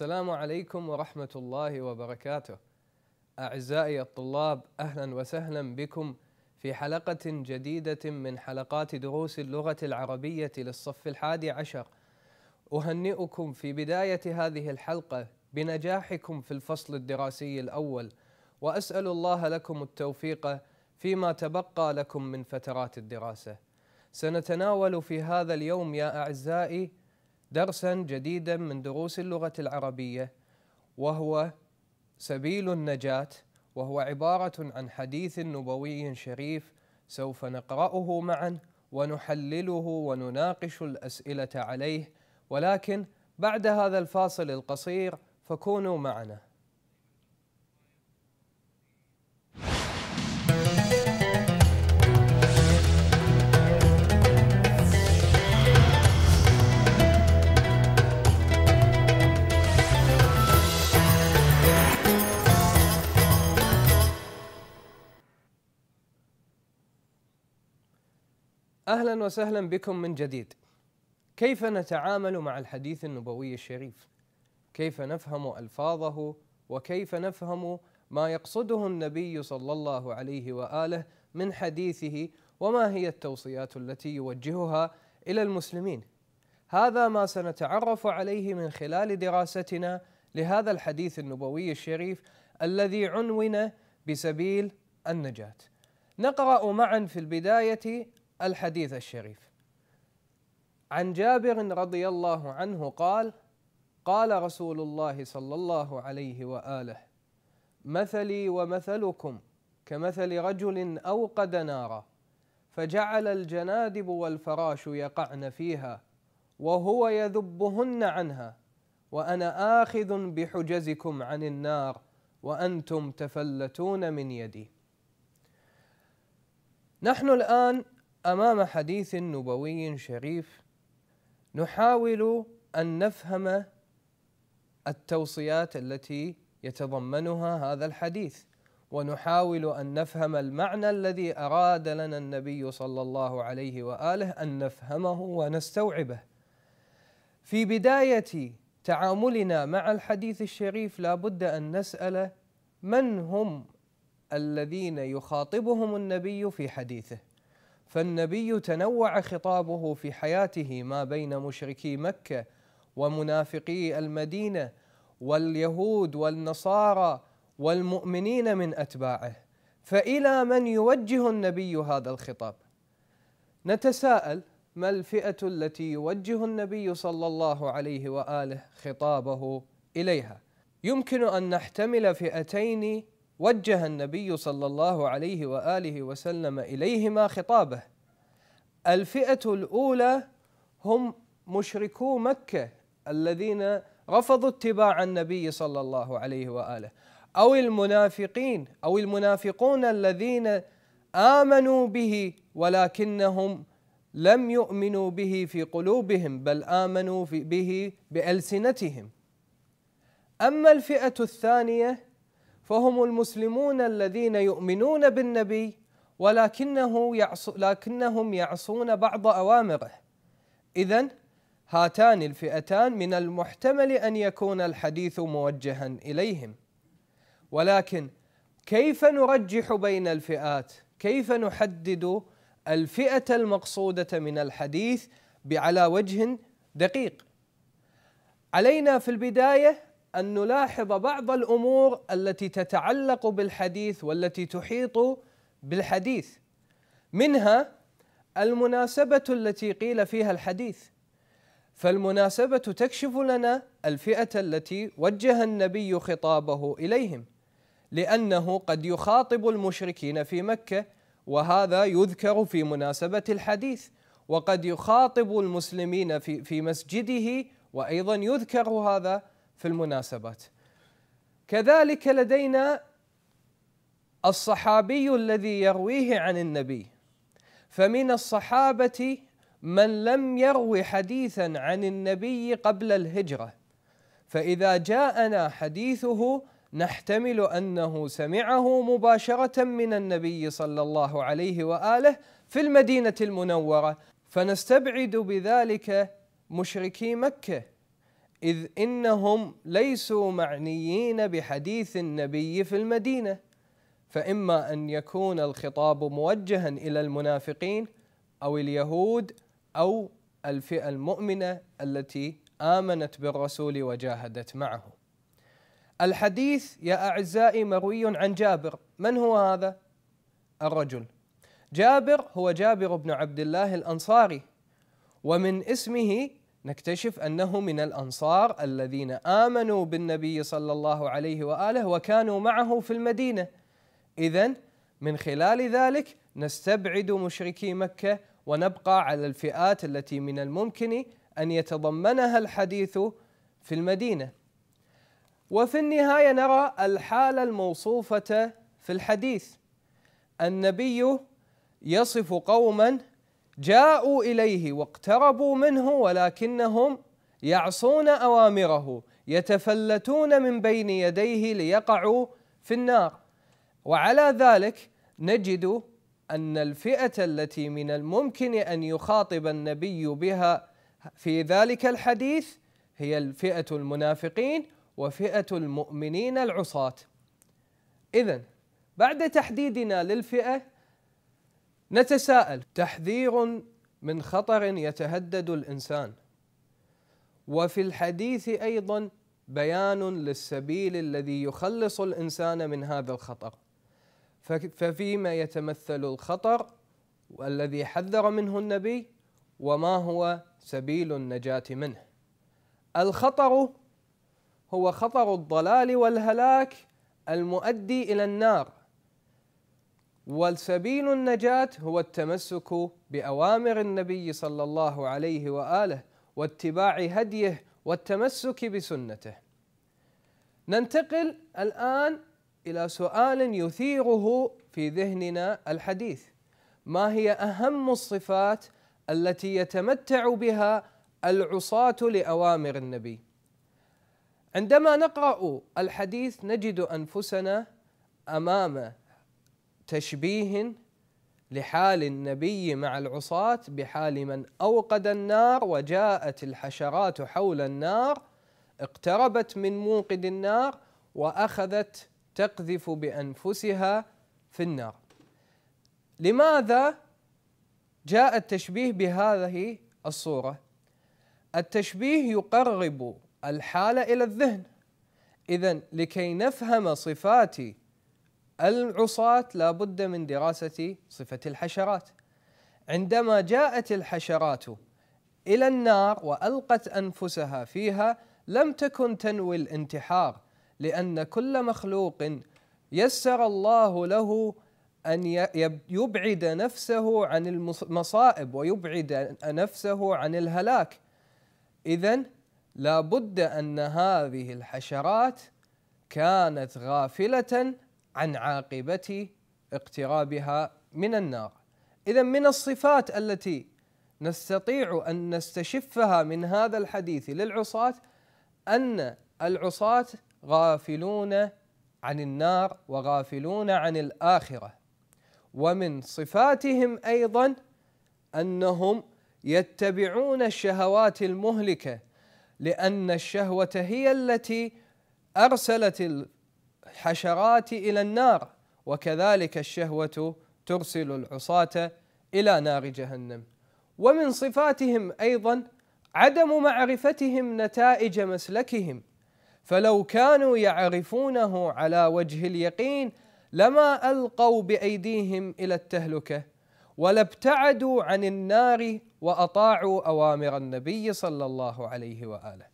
السلام عليكم ورحمة الله وبركاته. أعزائي الطلاب أهلا وسهلا بكم في حلقة جديدة من حلقات دروس اللغة العربية للصف الحادي عشر. أهنئكم في بداية هذه الحلقة بنجاحكم في الفصل الدراسي الأول وأسأل الله لكم التوفيق فيما تبقى لكم من فترات الدراسة. سنتناول في هذا اليوم يا أعزائي درسا جديدا من دروس اللغه العربيه وهو سبيل النجاه وهو عباره عن حديث نبوي شريف سوف نقراه معا ونحلله ونناقش الاسئله عليه ولكن بعد هذا الفاصل القصير فكونوا معنا اهلا وسهلا بكم من جديد. كيف نتعامل مع الحديث النبوي الشريف؟ كيف نفهم الفاظه وكيف نفهم ما يقصده النبي صلى الله عليه واله من حديثه وما هي التوصيات التي يوجهها الى المسلمين؟ هذا ما سنتعرف عليه من خلال دراستنا لهذا الحديث النبوي الشريف الذي عنون بسبيل النجاه. نقرا معا في البدايه الحديث الشريف عن جابر رضي الله عنه قال قال رسول الله صلى الله عليه واله مثلي ومثلكم كمثل رجل اوقد نارا فجعل الجنادب والفراش يقعن فيها وهو يذبهن عنها وانا اخذ بحجزكم عن النار وانتم تفلتون من يدي نحن الان امام حديث نبوي شريف نحاول ان نفهم التوصيات التي يتضمنها هذا الحديث ونحاول ان نفهم المعنى الذي اراد لنا النبي صلى الله عليه واله ان نفهمه ونستوعبه. في بدايه تعاملنا مع الحديث الشريف لابد ان نسال من هم الذين يخاطبهم النبي في حديثه؟ فالنبي تنوع خطابه في حياته ما بين مشركي مكه ومنافقي المدينه واليهود والنصارى والمؤمنين من اتباعه فالى من يوجه النبي هذا الخطاب نتساءل ما الفئه التي يوجه النبي صلى الله عليه واله خطابه اليها يمكن ان نحتمل فئتين وجه النبي صلى الله عليه واله وسلم اليهما خطابه الفئه الاولى هم مشركو مكه الذين رفضوا اتباع النبي صلى الله عليه واله او المنافقين او المنافقون الذين امنوا به ولكنهم لم يؤمنوا به في قلوبهم بل امنوا به بالسنتهم اما الفئه الثانيه فهم المسلمون الذين يؤمنون بالنبي ولكنه يعص لكنهم يعصون بعض اوامره اذا هاتان الفئتان من المحتمل ان يكون الحديث موجها اليهم ولكن كيف نرجح بين الفئات كيف نحدد الفئه المقصوده من الحديث على وجه دقيق علينا في البدايه أن نلاحظ بعض الأمور التي تتعلق بالحديث والتي تحيط بالحديث منها المناسبة التي قيل فيها الحديث فالمناسبة تكشف لنا الفئة التي وجه النبي خطابه إليهم لأنه قد يخاطب المشركين في مكة وهذا يذكر في مناسبة الحديث وقد يخاطب المسلمين في في مسجده وأيضا يذكر هذا في المناسبات كذلك لدينا الصحابي الذي يرويه عن النبي فمن الصحابه من لم يروي حديثا عن النبي قبل الهجره فاذا جاءنا حديثه نحتمل انه سمعه مباشره من النبي صلى الله عليه واله في المدينه المنوره فنستبعد بذلك مشركي مكه إذ إنهم ليسوا معنيين بحديث النبي في المدينة فإما أن يكون الخطاب موجها إلى المنافقين أو اليهود أو الفئة المؤمنة التي آمنت بالرسول وجاهدت معه. الحديث يا أعزائي مروي عن جابر، من هو هذا؟ الرجل. جابر هو جابر بن عبد الله الأنصاري ومن اسمه نكتشف انه من الانصار الذين امنوا بالنبي صلى الله عليه واله وكانوا معه في المدينه. اذا من خلال ذلك نستبعد مشركي مكه ونبقى على الفئات التي من الممكن ان يتضمنها الحديث في المدينه. وفي النهايه نرى الحاله الموصوفه في الحديث. النبي يصف قوما جاءوا اليه واقتربوا منه ولكنهم يعصون اوامره يتفلتون من بين يديه ليقعوا في النار وعلى ذلك نجد ان الفئه التي من الممكن ان يخاطب النبي بها في ذلك الحديث هي الفئه المنافقين وفئه المؤمنين العصاه اذا بعد تحديدنا للفئه نتساءل تحذير من خطر يتهدد الانسان وفي الحديث ايضا بيان للسبيل الذي يخلص الانسان من هذا الخطر ففيما يتمثل الخطر الذي حذر منه النبي وما هو سبيل النجاه منه الخطر هو خطر الضلال والهلاك المؤدي الى النار والسبيل النجاة هو التمسك بأوامر النبي صلى الله عليه وآله واتباع هديه والتمسك بسنته. ننتقل الآن إلى سؤال يثيره في ذهننا الحديث. ما هي أهم الصفات التي يتمتع بها العصاة لأوامر النبي؟ عندما نقرأ الحديث نجد أنفسنا أمام تشبيه لحال النبي مع العصاة بحال من أوقد النار وجاءت الحشرات حول النار اقتربت من موقد النار وأخذت تقذف بأنفسها في النار لماذا جاء التشبيه بهذه الصورة التشبيه يقرب الحالة إلى الذهن إذا لكي نفهم صفات العصاة لابد من دراسة صفة الحشرات عندما جاءت الحشرات إلى النار وألقت أنفسها فيها لم تكن تنوي الانتحار لأن كل مخلوق يسر الله له أن يبعد نفسه عن المصائب ويبعد نفسه عن الهلاك إذا لابد أن هذه الحشرات كانت غافلة عن عاقبة اقترابها من النار إذا من الصفات التي نستطيع أن نستشفها من هذا الحديث للعصاة أن العصاة غافلون عن النار وغافلون عن الآخرة ومن صفاتهم أيضا أنهم يتبعون الشهوات المهلكة لأن الشهوة هي التي أرسلت الحشرات إلى النار وكذلك الشهوة ترسل العصاة إلى نار جهنم ومن صفاتهم أيضا عدم معرفتهم نتائج مسلكهم فلو كانوا يعرفونه على وجه اليقين لما القوا بايديهم الى التهلكه ولابتعدوا عن النار واطاعوا اوامر النبي صلى الله عليه واله.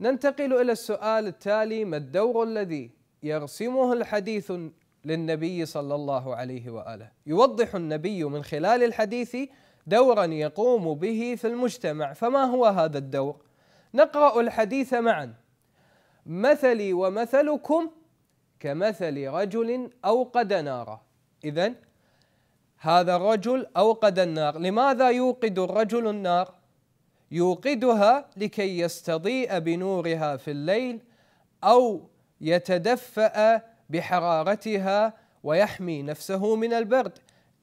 ننتقل الى السؤال التالي ما الدور الذي يرسمه الحديث للنبي صلى الله عليه واله يوضح النبي من خلال الحديث دورا يقوم به في المجتمع فما هو هذا الدور نقرا الحديث معا مثلي ومثلكم كمثل رجل اوقد نارا اذا هذا الرجل اوقد النار لماذا يوقد الرجل النار يوقدها لكي يستضيء بنورها في الليل او يتدفأ بحرارتها ويحمي نفسه من البرد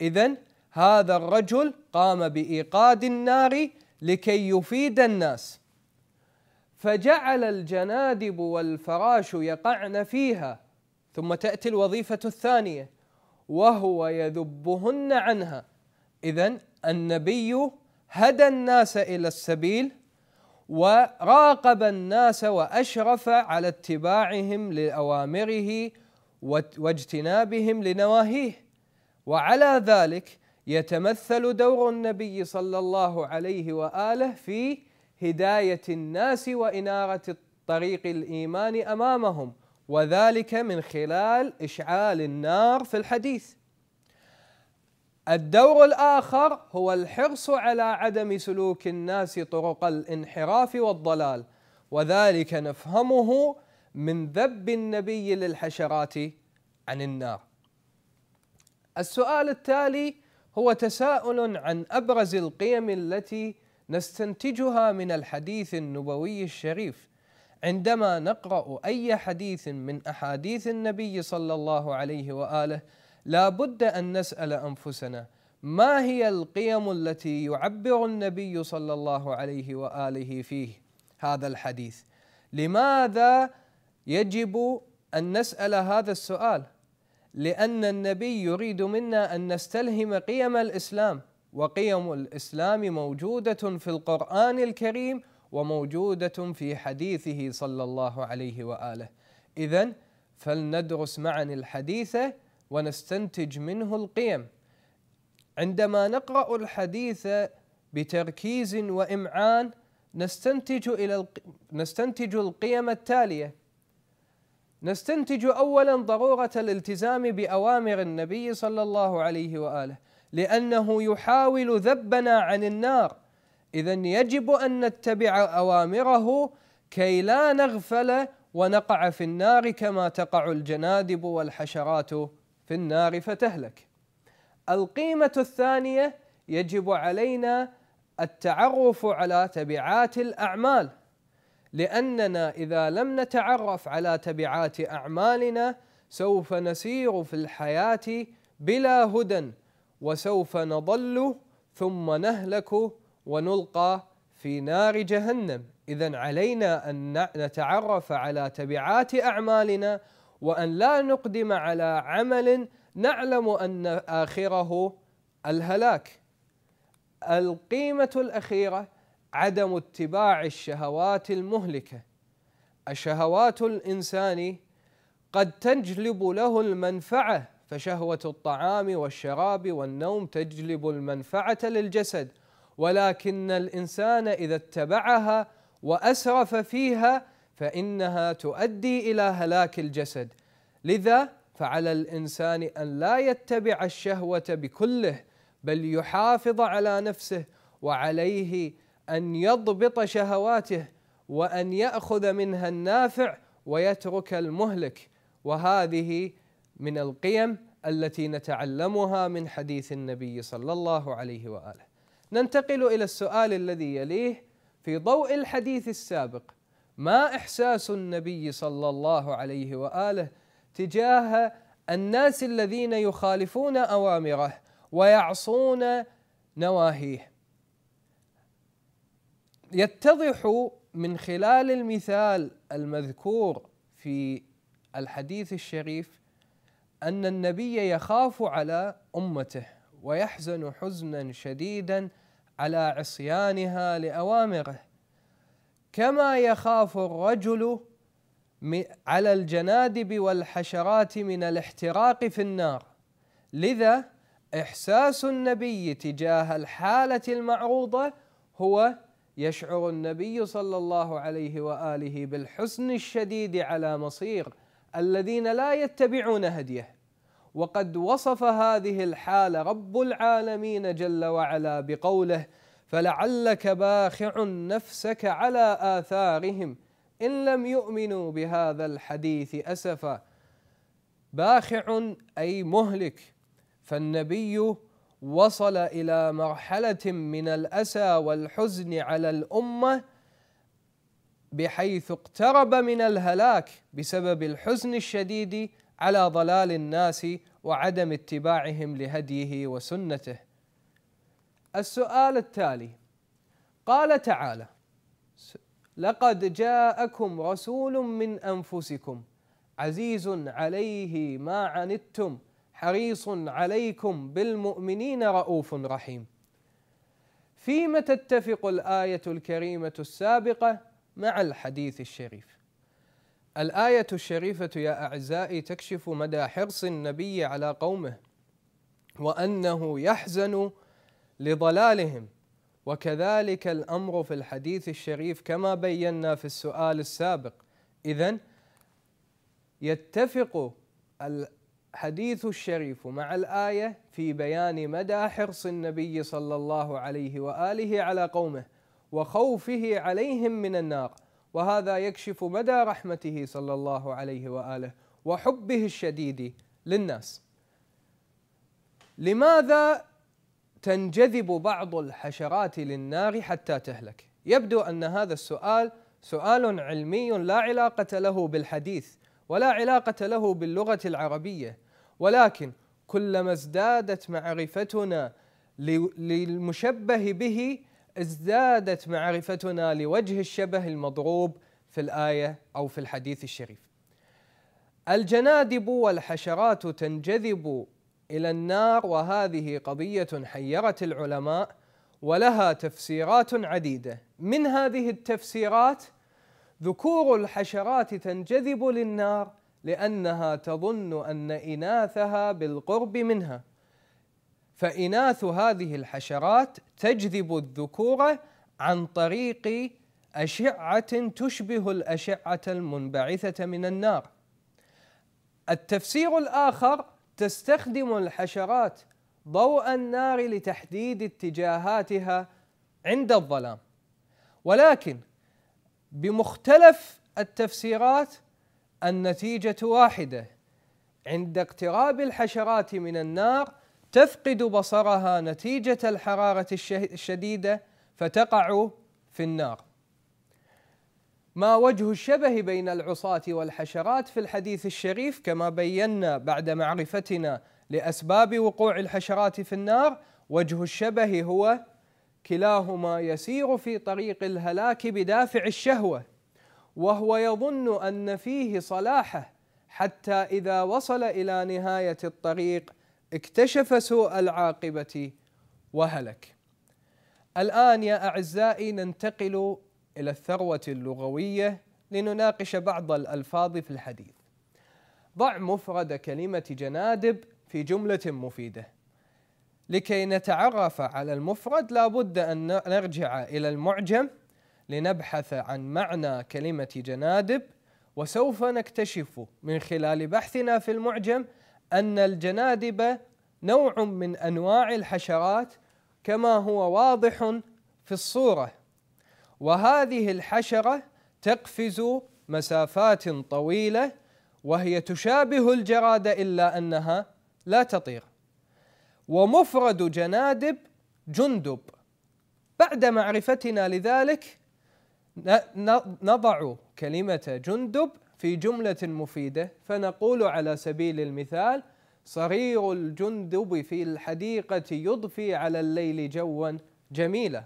إذا هذا الرجل قام بإيقاد النار لكي يفيد الناس فجعل الجنادب والفراش يقعن فيها ثم تأتي الوظيفة الثانية وهو يذبهن عنها إذا النبي هدى الناس إلى السبيل وراقب الناس واشرف على اتباعهم لاوامره واجتنابهم لنواهيه وعلى ذلك يتمثل دور النبي صلى الله عليه واله في هدايه الناس واناره طريق الايمان امامهم وذلك من خلال اشعال النار في الحديث الدور الآخر هو الحرص على عدم سلوك الناس طرق الانحراف والضلال وذلك نفهمه من ذب النبي للحشرات عن النار السؤال التالي هو تساؤل عن أبرز القيم التي نستنتجها من الحديث النبوي الشريف عندما نقرأ أي حديث من أحاديث النبي صلى الله عليه وآله لابد ان نسال انفسنا ما هي القيم التي يعبر النبي صلى الله عليه واله فيه هذا الحديث لماذا يجب ان نسال هذا السؤال لان النبي يريد منا ان نستلهم قيم الاسلام وقيم الاسلام موجوده في القران الكريم وموجوده في حديثه صلى الله عليه واله اذا فلندرس معا الحديث ونستنتج منه القيم عندما نقرا الحديث بتركيز وامعان نستنتج الى نستنتج القيم التاليه نستنتج اولا ضروره الالتزام باوامر النبي صلى الله عليه واله لانه يحاول ذبنا عن النار اذا يجب ان نتبع اوامره كي لا نغفل ونقع في النار كما تقع الجنادب والحشرات في النار فتهلك. القيمة الثانية يجب علينا التعرف على تبعات الأعمال لأننا إذا لم نتعرف على تبعات أعمالنا سوف نسير في الحياة بلا هدى وسوف نضل ثم نهلك ونلقى في نار جهنم إذا علينا أن نتعرف على تبعات أعمالنا وأن لا نقدم على عمل نعلم أن آخره الهلاك القيمة الأخيرة عدم اتباع الشهوات المهلكة الشهوات الإنسان قد تجلب له المنفعة فشهوة الطعام والشراب والنوم تجلب المنفعة للجسد ولكن الإنسان إذا اتبعها وأسرف فيها فإنها تؤدي إلى هلاك الجسد لذا فعلى الإنسان أن لا يتبع الشهوة بكله بل يحافظ على نفسه وعليه أن يضبط شهواته وأن يأخذ منها النافع ويترك المهلك وهذه من القيم التي نتعلمها من حديث النبي صلى الله عليه واله. ننتقل الى السؤال الذي يليه في ضوء الحديث السابق ما احساس النبي صلى الله عليه واله تجاه الناس الذين يخالفون اوامره ويعصون نواهيه يتضح من خلال المثال المذكور في الحديث الشريف ان النبي يخاف على امته ويحزن حزنا شديدا على عصيانها لاوامره كما يخاف الرجل على الجنادب والحشرات من الاحتراق في النار لذا احساس النبي تجاه الحاله المعروضه هو يشعر النبي صلى الله عليه واله بالحسن الشديد على مصير الذين لا يتبعون هديه وقد وصف هذه الحاله رب العالمين جل وعلا بقوله فلعلك باخع نفسك على آثارهم إن لم يؤمنوا بهذا الحديث أسفا باخع أي مهلك فالنبي وصل إلى مرحلة من الأسى والحزن على الأمة بحيث اقترب من الهلاك بسبب الحزن الشديد على ضلال الناس وعدم اتباعهم لهديه وسنته السؤال التالي قال تعالى لقد جاءكم رسول من انفسكم عزيز عليه ما عنتم حريص عليكم بالمؤمنين رؤوف رحيم فيما تتفق الايه الكريمه السابقه مع الحديث الشريف الايه الشريفه يا اعزائي تكشف مدى حرص النبي على قومه وانه يحزن لضلالهم وكذلك الامر في الحديث الشريف كما بينا في السؤال السابق اذا يتفق الحديث الشريف مع الايه في بيان مدى حرص النبي صلى الله عليه واله على قومه وخوفه عليهم من النار وهذا يكشف مدى رحمته صلى الله عليه واله وحبه الشديد للناس لماذا تنجذب بعض الحشرات للنار حتى تهلك يبدو ان هذا السؤال سؤال علمي لا علاقه له بالحديث ولا علاقه له باللغه العربيه ولكن كلما ازدادت معرفتنا للمشبه به ازدادت معرفتنا لوجه الشبه المضروب في الايه او في الحديث الشريف الجنادب والحشرات تنجذب الى النار وهذه قضيه حيرت العلماء ولها تفسيرات عديده من هذه التفسيرات ذكور الحشرات تنجذب للنار لانها تظن ان اناثها بالقرب منها فاناث هذه الحشرات تجذب الذكور عن طريق اشعه تشبه الاشعه المنبعثه من النار التفسير الاخر تستخدم الحشرات ضوء النار لتحديد اتجاهاتها عند الظلام ولكن بمختلف التفسيرات النتيجه واحده عند اقتراب الحشرات من النار تفقد بصرها نتيجه الحراره الشديده فتقع في النار ما وجه الشبه بين العصاة والحشرات في الحديث الشريف كما بينا بعد معرفتنا لأسباب وقوع الحشرات في النار وجه الشبه هو كلاهما يسير في طريق الهلاك بدافع الشهوة وهو يظن أن فيه صلاحه حتى إذا وصل إلى نهاية الطريق اكتشف سوء العاقبة وهلك. الآن يا أعزائي ننتقل إلى الثروة اللغوية لنناقش بعض الألفاظ في الحديث ضع مفرد كلمة جنادب في جملة مفيدة لكي نتعرف على المفرد لابد أن نرجع إلى المعجم لنبحث عن معنى كلمة جنادب وسوف نكتشف من خلال بحثنا في المعجم أن الجنادب نوع من أنواع الحشرات كما هو واضح في الصورة وهذه الحشرة تقفز مسافات طويلة وهي تشابه الجراد إلا أنها لا تطير ومفرد جنادب جندب بعد معرفتنا لذلك نضع كلمة جندب في جملة مفيدة فنقول على سبيل المثال صرير الجندب في الحديقة يضفي على الليل جوا جميلا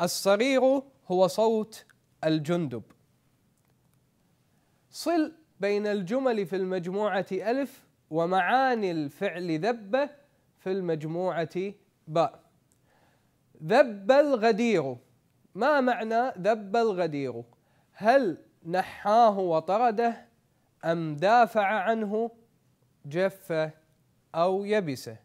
الصرير هو صوت الجندب صل بين الجمل في المجموعة ألف ومعاني الفعل ذب في المجموعة باء ذب الغدير ما معنى ذب الغدير هل نحاه وطرده أم دافع عنه جف أو يبسه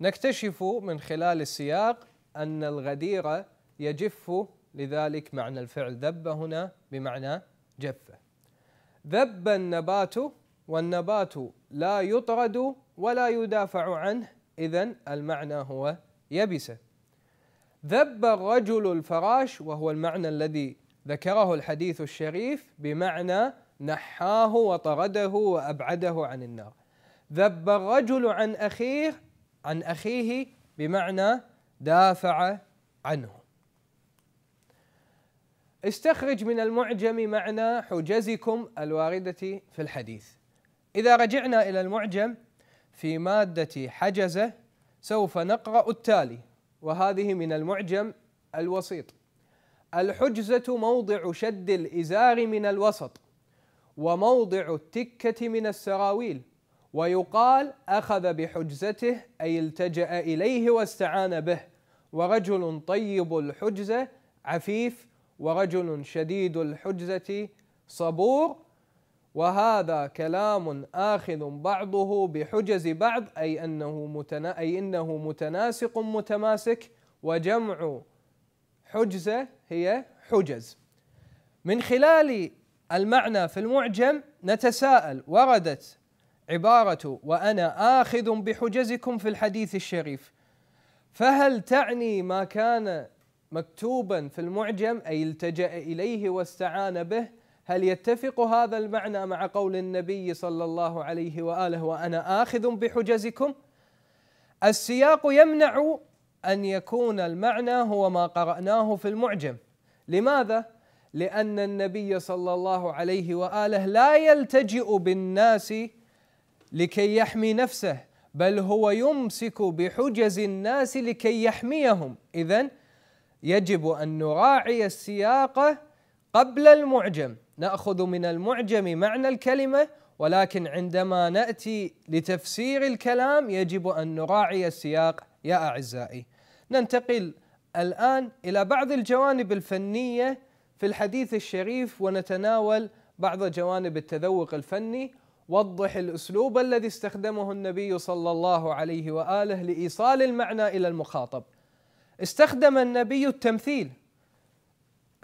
نكتشف من خلال السياق أن الغدير يجف لذلك معنى الفعل ذب هنا بمعنى جف ذب النبات والنبات لا يطرد ولا يدافع عنه إذا المعنى هو يبسة ذب الرجل الفراش وهو المعنى الذي ذكره الحديث الشريف بمعنى نحاه وطرده وأبعده عن النار ذب الرجل عن أخيه عن أخيه بمعنى دافع عنه استخرج من المعجم معنى حجزكم الواردة في الحديث إذا رجعنا إلى المعجم في مادة حجزة سوف نقرأ التالي وهذه من المعجم الوسيط الحجزة موضع شد الإزار من الوسط وموضع التكة من السراويل ويقال أخذ بحجزته أي التجأ إليه واستعان به ورجل طيب الحجزة عفيف ورجل شديد الحجزة صبور وهذا كلام آخذ بعضه بحجز بعض أي أنه متنا أي أنه متناسق متماسك وجمع حجزة هي حجز من خلال المعنى في المعجم نتساءل وردت عبارة وأنا آخذ بحجزكم في الحديث الشريف فهل تعني ما كان مكتوبا في المعجم أي التجأ إليه واستعان به هل يتفق هذا المعنى مع قول النبي صلى الله عليه وآله وأنا آخذ بحجزكم السياق يمنع أن يكون المعنى هو ما قرأناه في المعجم لماذا؟ لأن النبي صلى الله عليه وآله لا يلتجئ بالناس لكي يحمي نفسه بل هو يمسك بحجز الناس لكي يحميهم إذن يجب أن نراعي السياق قبل المعجم نأخذ من المعجم معنى الكلمة ولكن عندما نأتي لتفسير الكلام يجب أن نراعي السياق يا أعزائي ننتقل الآن إلى بعض الجوانب الفنية في الحديث الشريف ونتناول بعض جوانب التذوق الفني وضح الأسلوب الذي استخدمه النبي صلى الله عليه وآله لإيصال المعنى إلى المخاطب استخدم النبي التمثيل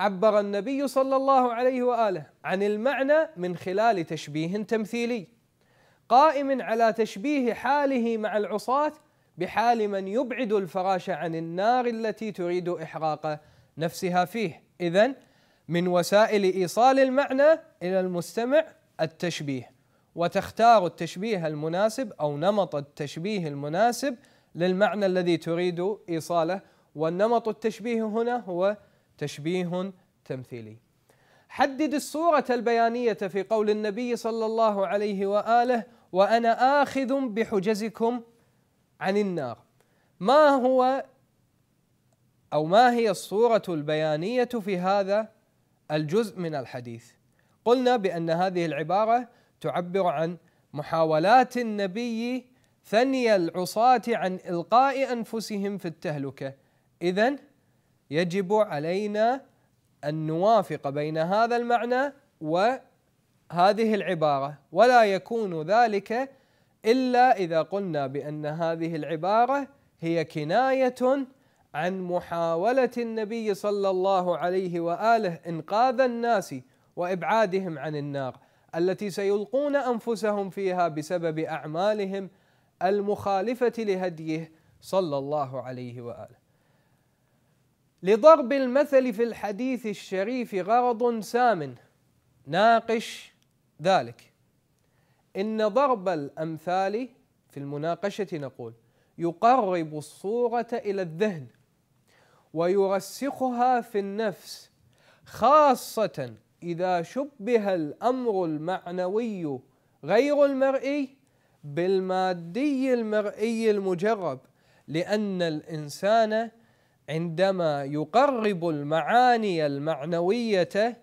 عبر النبي صلى الله عليه واله عن المعنى من خلال تشبيه تمثيلي قائم على تشبيه حاله مع العصاة بحال من يبعد الفراش عن النار التي تريد احراق نفسها فيه اذا من وسائل ايصال المعنى الى المستمع التشبيه وتختار التشبيه المناسب او نمط التشبيه المناسب للمعنى الذي تريد ايصاله والنمط التشبيهي هنا هو تشبيه تمثيلي حدد الصورة البيانية في قول النبي صلى الله عليه وآله وأنا آخذ بحجزكم عن النار ما هو أو ما هي الصورة البيانية في هذا الجزء من الحديث قلنا بأن هذه العبارة تعبر عن محاولات النبي ثني العصاة عن إلقاء أنفسهم في التهلكة إذا يجب علينا أن نوافق بين هذا المعنى وهذه العبارة ولا يكون ذلك إلا إذا قلنا بأن هذه العبارة هي كناية عن محاولة النبي صلى الله عليه وآله إنقاذ الناس وإبعادهم عن النار التي سيلقون أنفسهم فيها بسبب أعمالهم المخالفة لهديه صلى الله عليه وآله لضرب المثل في الحديث الشريف غرض سام ناقش ذلك إن ضرب الأمثال في المناقشة نقول يقرب الصورة إلى الذهن ويرسخها في النفس خاصة إذا شبه الأمر المعنوي غير المرئي بالمادي المرئي المجرب لأن الإنسان عندما يقرب المعاني المعنويه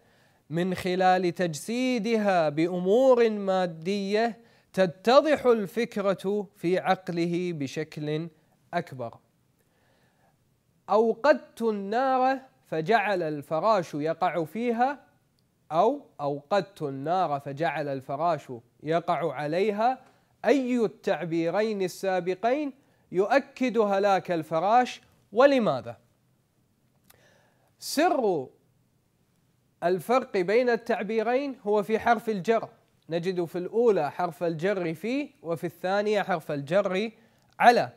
من خلال تجسيدها بامور ماديه تتضح الفكره في عقله بشكل اكبر اوقدت النار فجعل الفراش يقع فيها او اوقدت النار فجعل الفراش يقع عليها اي التعبيرين السابقين يؤكد هلاك الفراش ولماذا؟ سر الفرق بين التعبيرين هو في حرف الجر نجد في الأولى حرف الجر فيه وفي الثانية حرف الجر على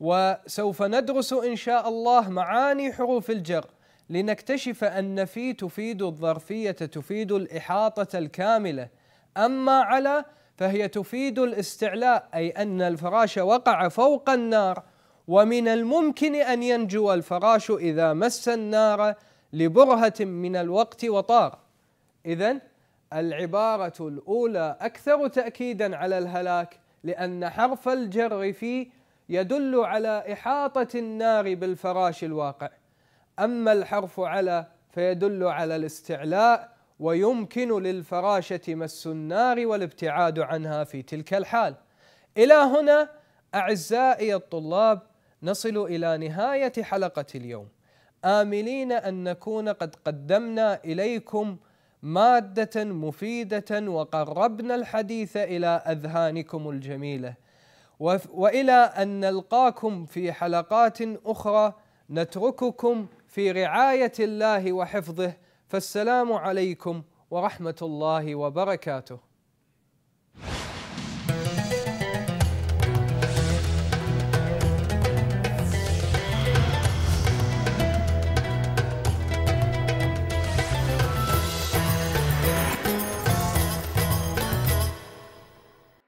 وسوف ندرس إن شاء الله معاني حروف الجر لنكتشف أن في تفيد الظرفية تفيد الإحاطة الكاملة أما على فهي تفيد الاستعلاء أي أن الفراش وقع فوق النار ومن الممكن أن ينجو الفراش إذا مس النار لبرهة من الوقت وطار إذا العبارة الأولى أكثر تأكيدا على الهلاك لأن حرف الجر في يدل على إحاطة النار بالفراش الواقع أما الحرف على فيدل على الاستعلاء ويمكن للفراشة مس النار والابتعاد عنها في تلك الحال إلى هنا أعزائي الطلاب نصل الى نهايه حلقه اليوم املين ان نكون قد قدمنا اليكم ماده مفيده وقربنا الحديث الى اذهانكم الجميله والى ان نلقاكم في حلقات اخرى نترككم في رعايه الله وحفظه فالسلام عليكم ورحمه الله وبركاته